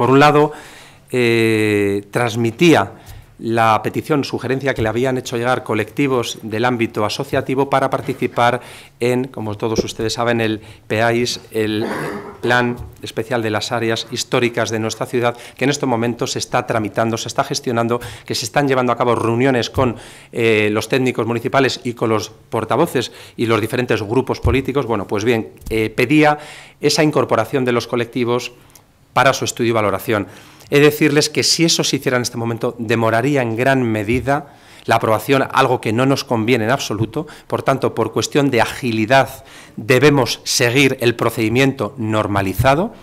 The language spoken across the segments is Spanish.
Por un lado, eh, transmitía la petición, sugerencia que le habían hecho llegar colectivos del ámbito asociativo para participar en, como todos ustedes saben, el PAIS, el Plan Especial de las Áreas Históricas de nuestra ciudad, que en estos momentos se está tramitando, se está gestionando, que se están llevando a cabo reuniones con eh, los técnicos municipales y con los portavoces y los diferentes grupos políticos. Bueno, pues bien, eh, pedía esa incorporación de los colectivos para su estudio y valoración. He de decirles que si eso se hiciera en este momento, demoraría en gran medida la aprobación, algo que no nos conviene en absoluto. Por tanto, por cuestión de agilidad, debemos seguir el procedimiento normalizado.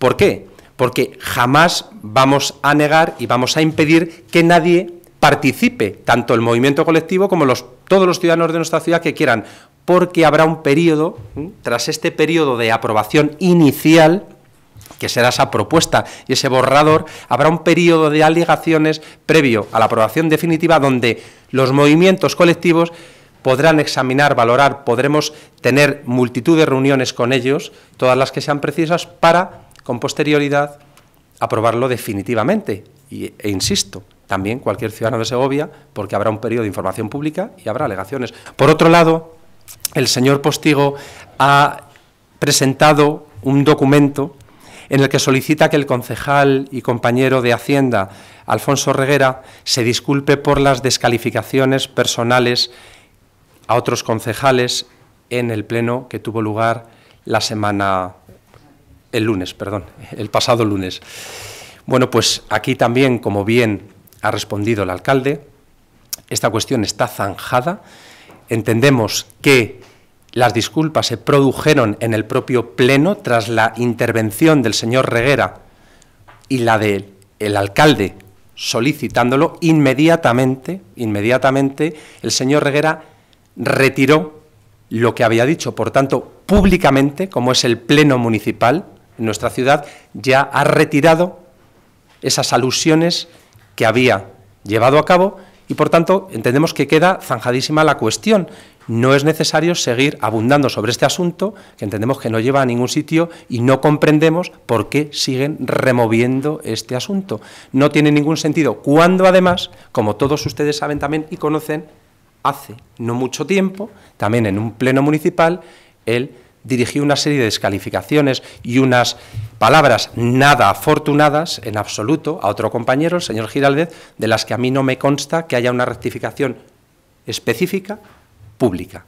¿Por qué? Porque jamás vamos a negar y vamos a impedir que nadie participe, tanto el movimiento colectivo como todos los ciudadanos de nuestra ciudad que quieran, porque habrá un periodo, tras este periodo de aprobación inicial, que será esa propuesta y ese borrador, habrá un periodo de alegaciones previo a la aprobación definitiva donde los movimientos colectivos podrán examinar, valorar, podremos tener multitud de reuniones con ellos, todas las que sean precisas, para, con posterioridad, aprobarlo definitivamente. e insisto, también cualquier ciudadano de Segovia, porque habrá un periodo de información pública y habrá alegaciones. Por otro lado, el señor Postigo ha presentado un documento en el que solicita que el concejal y compañero de Hacienda, Alfonso Reguera, se disculpe por las descalificaciones personales a otros concejales en el pleno que tuvo lugar la semana, el lunes, perdón, el pasado lunes. Bueno, pues aquí también, como bien ha respondido el alcalde, esta cuestión está zanjada. Entendemos que las disculpas se produjeron en el propio Pleno tras la intervención del señor Reguera y la del alcalde solicitándolo. Inmediatamente, inmediatamente, el señor Reguera retiró lo que había dicho. Por tanto, públicamente, como es el Pleno Municipal en nuestra ciudad, ya ha retirado esas alusiones que había llevado a cabo y por tanto entendemos que queda zanjadísima la cuestión. No es necesario seguir abundando sobre este asunto que entendemos que no lleva a ningún sitio y no comprendemos por qué siguen removiendo este asunto. No tiene ningún sentido cuando además, como todos ustedes saben también y conocen, hace no mucho tiempo, también en un pleno municipal, el dirigió una serie de descalificaciones y unas palabras nada afortunadas en absoluto a otro compañero, el señor Giraldez, de las que a mí no me consta que haya una rectificación específica pública.